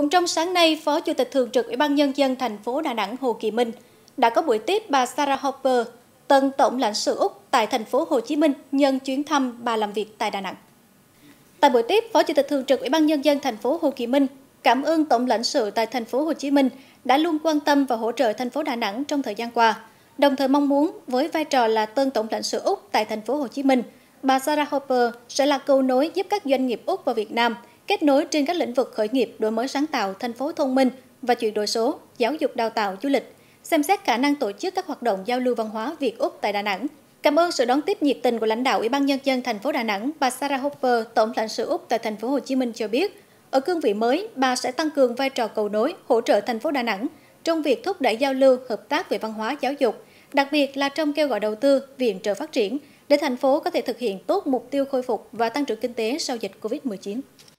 Cũng trong sáng nay, Phó Chủ tịch Thường trực Ủy ban Nhân dân thành phố Đà Nẵng Hồ Kỳ Minh đã có buổi tiếp bà Sarah Hopper, tân tổng lãnh sự Úc tại thành phố Hồ Chí Minh nhân chuyến thăm bà làm việc tại Đà Nẵng. Tại buổi tiếp, Phó Chủ tịch Thường trực Ủy ban Nhân dân thành phố Hồ Kỳ Minh cảm ơn Tổng lãnh sự tại thành phố Hồ Chí Minh đã luôn quan tâm và hỗ trợ thành phố Đà Nẵng trong thời gian qua, đồng thời mong muốn với vai trò là tân tổng lãnh sự Úc tại thành phố Hồ Chí Minh, bà Sarah Hopper sẽ là cầu nối giúp các doanh nghiệp Úc và Việt Nam – kết nối trên các lĩnh vực khởi nghiệp, đổi mới sáng tạo, thành phố thông minh và chuyển đổi số, giáo dục đào tạo du lịch, xem xét khả năng tổ chức các hoạt động giao lưu văn hóa Việt Úc tại Đà Nẵng. Cảm ơn sự đón tiếp nhiệt tình của lãnh đạo Ủy ban nhân dân thành phố Đà Nẵng, bà Sarah Hopper, Tổng lãnh sự Úc tại thành phố Hồ Chí Minh cho biết, ở cương vị mới, bà sẽ tăng cường vai trò cầu nối, hỗ trợ thành phố Đà Nẵng trong việc thúc đẩy giao lưu, hợp tác về văn hóa giáo dục, đặc biệt là trong kêu gọi đầu tư, viện trợ phát triển để thành phố có thể thực hiện tốt mục tiêu khôi phục và tăng trưởng kinh tế sau dịch Covid-19.